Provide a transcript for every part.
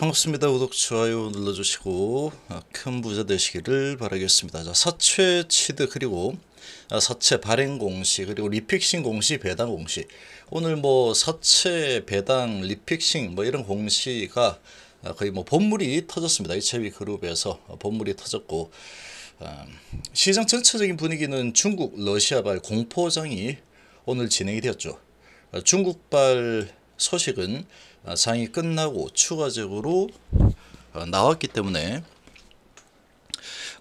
반갑습니다. 구독, 좋아요 눌러주시고 아, 큰 부자 되시기를 바라겠습니다. 자, 사채 취득 그리고 사채 아, 발행 공시 그리고 리픽싱 공시 배당 공시 오늘 뭐 사채 배당 리픽싱 뭐 이런 공시가 아, 거의 뭐 본물이 터졌습니다. 이채비 그룹에서 본물이 터졌고 시장 전체적인 분위기는 중국 러시아발 공포장이 오늘 진행이 되었죠. 중국발 소식은 아, 상이 끝나고 추가적으로 아, 나왔기 때문에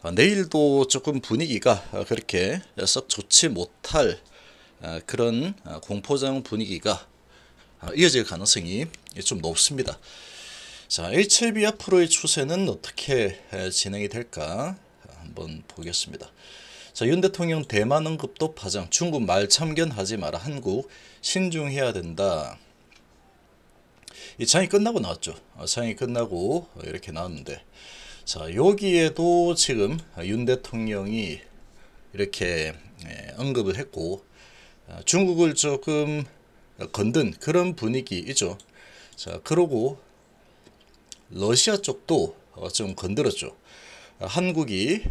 아, 내일도 조금 분위기가 그렇게 썩 좋지 못할 그런 공포장 분위기가 이어질 가능성이 좀 높습니다. 자, HLB 앞으로의 추세는 어떻게 진행이 될까 한번 보겠습니다. 자, 윤 대통령 대만 언급도 파장, 중국 말 참견하지 마라, 한국 신중해야 된다. 이 창이 끝나고 나왔죠. 창이 어, 끝나고 이렇게 나왔는데 자 여기에도 지금 윤 대통령이 이렇게 예, 언급을 했고 아, 중국을 조금 건든 그런 분위기이죠. 자 그러고 러시아 쪽도 어, 좀 건드렸죠. 아, 한국이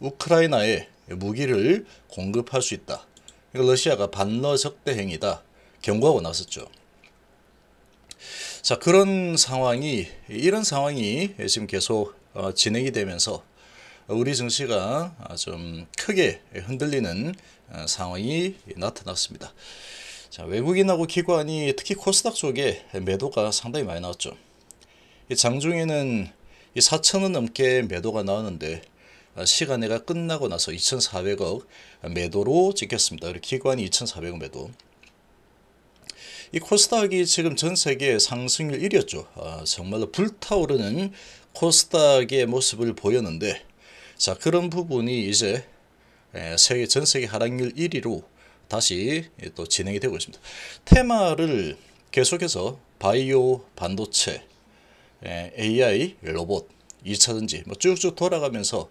우크라이나에 무기를 공급할 수 있다. 그러니까 러시아가 반러 적대 행위다. 경고하고 나섰죠. 자, 그런 상황이, 이런 상황이 지금 계속 어, 진행이 되면서 우리 증시가 아, 좀 크게 흔들리는 어, 상황이 나타났습니다. 자, 외국인하고 기관이 특히 코스닥 쪽에 매도가 상당히 많이 나왔죠. 장중에는 4천원 넘게 매도가 나왔는데 아, 시간회가 끝나고 나서 2,400억 매도로 찍혔습니다. 기관이 2,400억 매도. 이 코스닥이 지금 전 세계 상승률 1위였죠. 아, 정말로 불타오르는 코스닥의 모습을 보였는데 자 그런 부분이 이제 예, 세계 전 세계 하락률 1위로 다시 또 진행이 되고 있습니다. 테마를 계속해서 바이오, 반도체, AI, 예, 로봇, 2차전지 뭐 쭉쭉 돌아가면서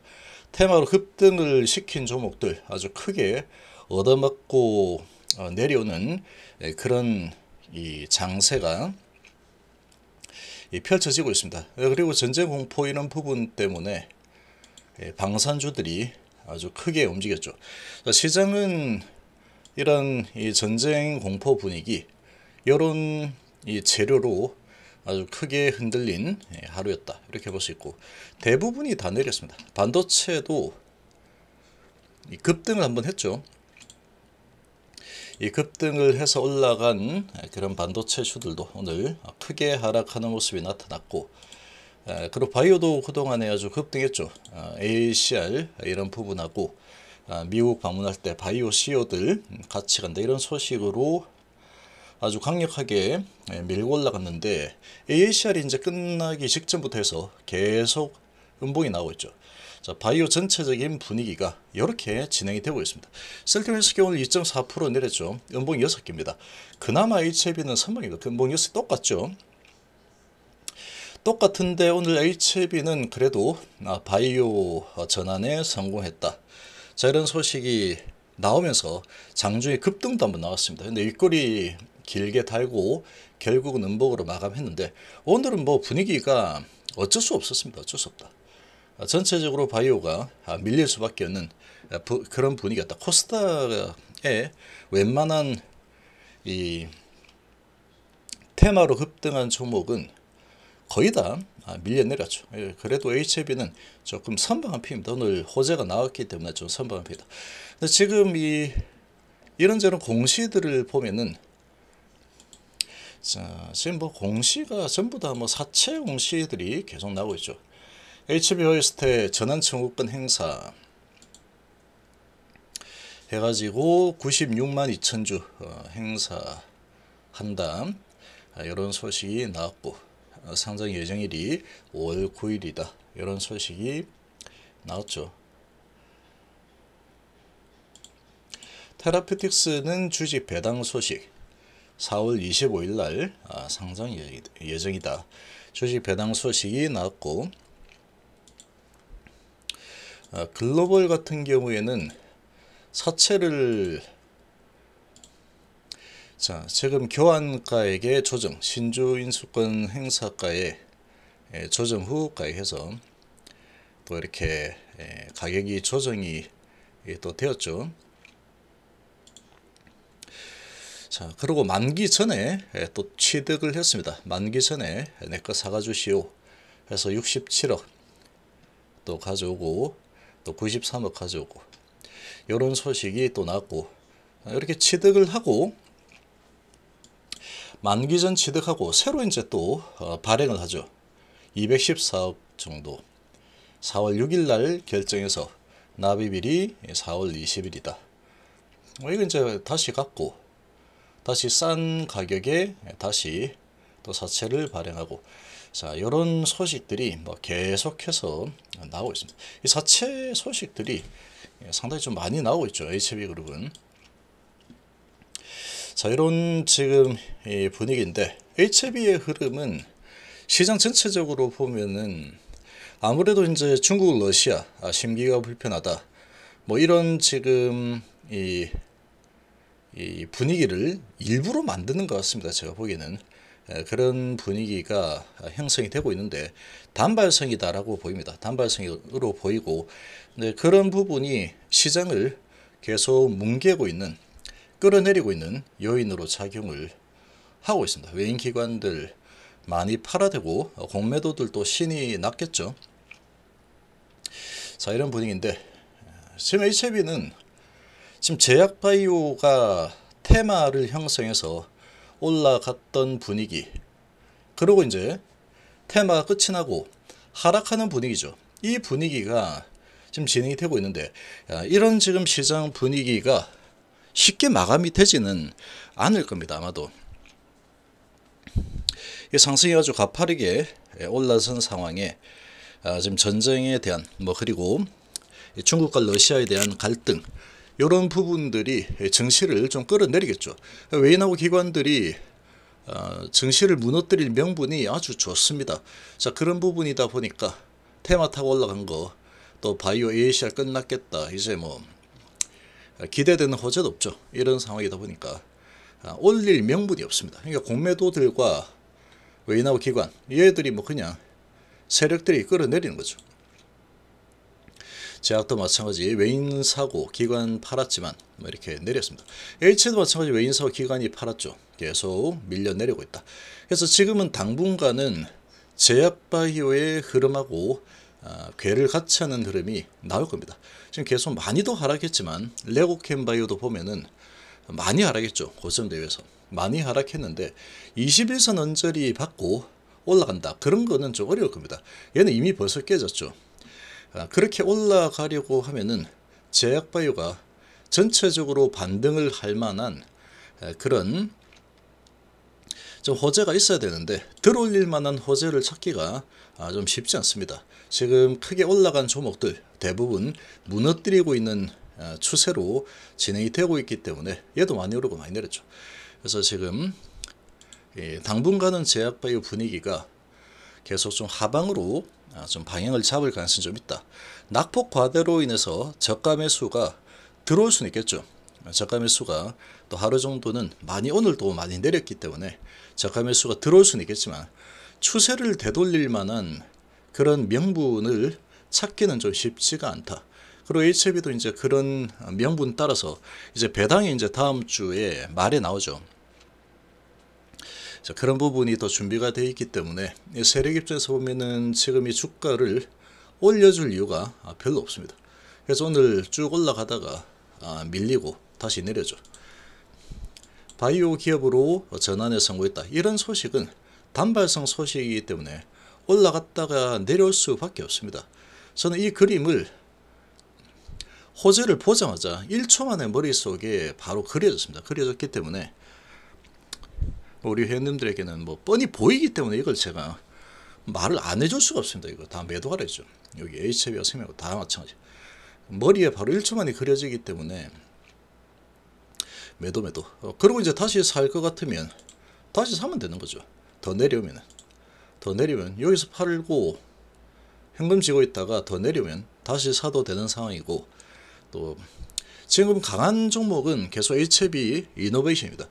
테마로 급등을 시킨 종목들 아주 크게 얻어맞고 어, 내려오는 예, 그런 이 장세가 펼쳐지고 있습니다. 그리고 전쟁 공포 이런 부분 때문에 예, 방산주들이 아주 크게 움직였죠. 시장은 이런 이 전쟁 공포 분위기, 이런 이 재료로 아주 크게 흔들린 예, 하루였다. 이렇게 볼 수 있고 대부분이 다 내렸습니다. 반도체도 급등을 한번 했죠. 이 급등을 해서 올라간 그런 반도체주들도 오늘 크게 하락하는 모습이 나타났고 그리고 바이오도 그동안에 아주 급등했죠. 어, ACR 이런 부분하고 아, 미국 방문할 때 바이오 CEO들 같이 간다 이런 소식으로 아주 강력하게 밀고 올라갔는데 ACR이 이제 끝나기 직전부터 해서 계속 음봉이 나오고 있죠. 자, 바이오 전체적인 분위기가 이렇게 진행이 되고 있습니다. 셀틱헬스 경우 2.4% 내렸죠. 연봉 6개입니다. 그나마 HIV는 선봉입니다. 연봉 6개 똑같죠. 똑같은데 오늘 HB는 그래도 아, 바이오 전환에 성공했다. 자 이런 소식이 나오면서 장중에 급등도 한번 나왔습니다. 근데 윗꼬리 길게 달고 결국은 음봉으로 마감했는데 오늘은 뭐 분위기가 어쩔 수 없었습니다. 어쩔 수 없다. 아, 전체적으로 바이오가 아, 밀릴 수밖에 없는 아, 그런 분위기가 다 코스닥에 웬만한 이 테마로 급등한 종목은 거의 다 밀려 내렸죠. 예, 그래도 HB는 e 조금 선방한 편입니다. 오늘 호재가 나왔기 때문에 좀 선방한 편이다. 근데 지금 이 이런저런 공시들을 보면은 자, 지금 뭐 공시가 전부 다 뭐 사채 공시들이 계속 나오고 있죠. HBO 이스트의 전환 청구권 행사 해가지고 96만 2천주 어, 행사 한담 이런 아, 소식이 나왔고 어, 상장 예정일이 5월 9일이다 이런 소식이 나왔죠 테라피틱스는 주식 배당 소식 4월 25일 날 아, 상장 예, 예정이다 주식 배당 소식이 나왔고 어, 글로벌 같은 경우에는 사채를 자 지금 교환가에게 조정 신주인수권 행사가에 조정 후 가액해서 또 이렇게 가격이 조정이 예, 또 되었죠 자 그리고 만기 전에 또 취득을 했습니다 만기 전에 내거 사가주시오 해서 67억 또 가져오고 또 93억 가져오고 이런 소식이 또 났고 이렇게 취득을 하고 만기 전 취득하고 새로 이제 또 어, 발행을 하죠. 214억 정도 4월 6일 날 결정해서 납입일이 4월 20일이다. 어, 이거 이제 다시 갖고 다시 싼 가격에 다시 또 사채를 발행하고 자, 이런 소식들이 뭐 계속해서 나오고 있습니다. 이 사채 소식들이 상당히 좀 많이 나오고 있죠. HB 그룹은. 자, 이런 지금 분위기인데 HB의 흐름은 시장 전체적으로 보면은 아무래도 이제 중국, 러시아 아, 심기가 불편하다. 뭐 이런 지금 이, 이 분위기를 일부러 만드는 것 같습니다. 제가 보기에는. 그런 분위기가 형성이 되고 있는데 단발성이다라고 보입니다. 단발성으로 보이고 그런 부분이 시장을 계속 뭉개고 있는 끌어내리고 있는 요인으로 작용을 하고 있습니다. 외인 기관들 많이 팔아대고 어, 공매도들도 신이 났겠죠. 자 이런 분위기인데 지금 HB는 지금 제약바이오가 테마를 형성해서 올라갔던 분위기 그리고 이제 테마가 끝이 나고 하락하는 분위기죠. 이 분위기가 지금 진행이 되고 있는데 이런 지금 시장 분위기가 쉽게 마감이 되지는 않을 겁니다. 아마도 상승이 아주 가파르게 예, 올라선 상황에 아, 지금 전쟁에 대한 뭐 그리고 중국과 러시아에 대한 갈등 이런 부분들이 증시를 좀 끌어내리겠죠. 외인하고 기관들이 어, 증시를 무너뜨릴 명분이 아주 좋습니다. 자 그런 부분이다 보니까 테마 타고 올라간 거 또 바이오 ACR 끝났겠다 이제 뭐 기대되는 호재도 없죠. 이런 상황이다 보니까 아, 올릴 명분이 없습니다. 그러니까 공매도들과 외인하고 기관 얘들이 뭐 그냥 세력들이 끌어내리는 거죠. 제약도 마찬가지 외인 사고 기관 팔았지만 뭐 이렇게 내렸습니다. H도 마찬가지 외인 사고 기관이 팔았죠. 계속 밀려 내리고 있다. 그래서 지금은 당분간은 제약바이오의 흐름하고 아, 괴를 같이 하는 흐름이 나올 겁니다. 지금 계속 많이도 하락했지만 레고캠바이오도 보면은 많이 하락했죠. 고점 대회에서 많이 하락했는데 21선 언저리 받고 올라간다. 그런 거는 좀 어려울 겁니다. 얘는 이미 벌써 깨졌죠. 아, 그렇게 올라가려고 하면은 제약바이오가 전체적으로 반등을 할 만한 그런 좀 호재가 있어야 되는데 들어올릴 만한 호재를 찾기가 아, 좀 쉽지 않습니다. 지금 크게 올라간 종목들 대부분 무너뜨리고 있는 아, 추세로 진행이 되고 있기 때문에 얘도 많이 오르고 많이 내렸죠. 그래서 지금 예, 당분간은 제약바이오 분위기가 계속 좀 하방으로 아, 좀 방향을 잡을 가능성이 좀 있다. 낙폭 과대로 인해서 저가 매수가 들어올 수는 있겠죠. 저가 매수가 또 하루 정도는 많이 오늘도 많이 내렸기 때문에 저가 매수가 들어올 수는 있겠지만 추세를 되돌릴 만한 그런 명분을 찾기는 좀 쉽지가 않다. 그리고 HB도 이제 그런 명분 따라서 이제 배당이 이제 다음 주에 말에 나오죠. 자, 그런 부분이 더 준비가 되어 있기 때문에 세력 입장에서 보면은 지금 이 주가를 올려줄 이유가 아, 별로 없습니다. 그래서 오늘 쭉 올라가다가 아, 밀리고 다시 내려줘. 바이오 기업으로 전환에 성공했다. 이런 소식은 단발성 소식이기 때문에 올라갔다가 내려올 수밖에 없습니다. 저는 이 그림을 호재를 보자마자 1초 만에 머릿속에 바로 그려졌습니다. 그려졌기 때문에 우리 회원님들에게는 뭐 뻔히 보이기 때문에 이걸 제가 말을 안 해줄 수가 없습니다. 이거 다 매도하래죠. 여기 HB와 생명하고 다 마찬가지. 머리에 바로 1초 만에 그려지기 때문에 매도 매도. 어, 그리고 이제 다시 살 것 같으면 다시 사면 되는 거죠. 더 내려오면 더 내리면 여기서 팔고 현금 지고 있다가 더 내려면 다시 사도 되는 상황이고 또 지금 강한 종목은 계속 HB 이노베이션입니다.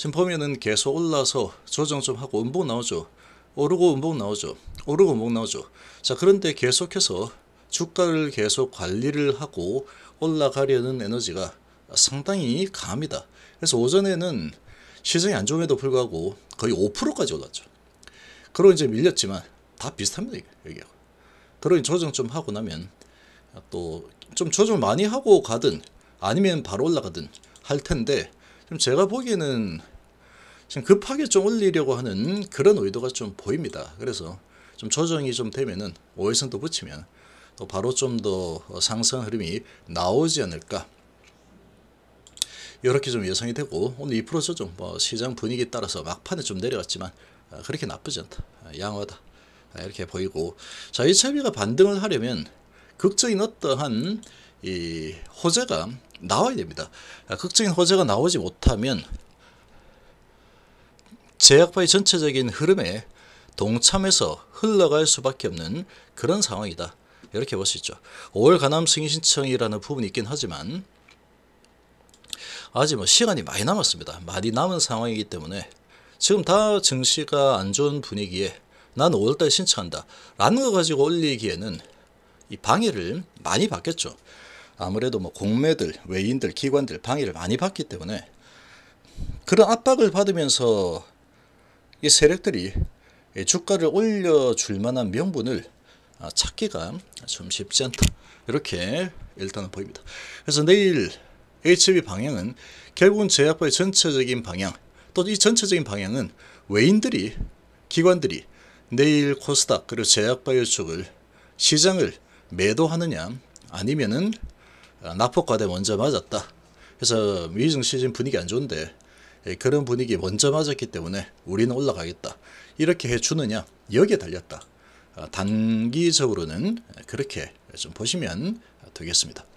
지금 보면은 계속 올라서 조정 좀 하고 음봉 나오죠. 오르고 음봉 나오죠. 오르고 음봉 나오죠. 자 그런데 계속해서 주가를 계속 관리를 하고 올라가려는 에너지가 상당히 강합니다. 그래서 오전에는 시장이 안 좋음에도 불구하고 거의 5%까지 올랐죠. 그리고 이제 밀렸지만 다 비슷합니다. 여기하 그러니 조정 좀 하고 나면 또 좀 조정 많이 하고 가든 아니면 바로 올라가든 할 텐데 그럼 제가 보기에는 지금 급하게 좀 올리려고 하는 그런 의도가 좀 보입니다. 그래서 좀 조정이 좀 되면은 5일선도 붙이면 또 바로 좀 더 상승 흐름이 나오지 않을까 이렇게 좀 예상이 되고 오늘 2% 조정 뭐 시장 분위기 따라서 막판에 좀 내려갔지만 그렇게 나쁘지 않다 양호하다 이렇게 보이고 자 이차비가 반등을 하려면 극적인 어떠한 이 호재가 나와야 됩니다. 아, 극적인 호재가 나오지 못하면 제약바의 전체적인 흐름에 동참해서 흘러갈 수밖에 없는 그런 상황이다. 이렇게 볼 수 있죠. 5월 가남 승인 신청이라는 부분이 있긴 하지만 아직 뭐 시간이 많이 남았습니다. 많이 남은 상황이기 때문에 지금 다 증시가 안 좋은 분위기에 난 5월달 신청한다 라는 거 가지고 올리기에는 이 방해를 많이 받겠죠. 아무래도 뭐 공매들, 외인들, 기관들 방해를 많이 받기 때문에 그런 압박을 받으면서 이 세력들이 주가를 올려줄 만한 명분을 아, 찾기가 좀 쉽지 않다. 이렇게 일단은 보입니다. 그래서 내일 HB 방향은 결국은 제약바의 전체적인 방향 또 이 전체적인 방향은 외인들이 기관들이 내일 코스닥 그리고 제약바이오 쪽을 시장을 매도하느냐 아니면은 어, 낙폭과대 먼저 맞았다. 그래서 미중 시즌 분위기 안 좋은데 예, 그런 분위기 먼저 맞았기 때문에 우리는 올라가겠다. 이렇게 해주느냐 여기에 달렸다. 어, 단기적으로는 그렇게 좀 보시면 되겠습니다.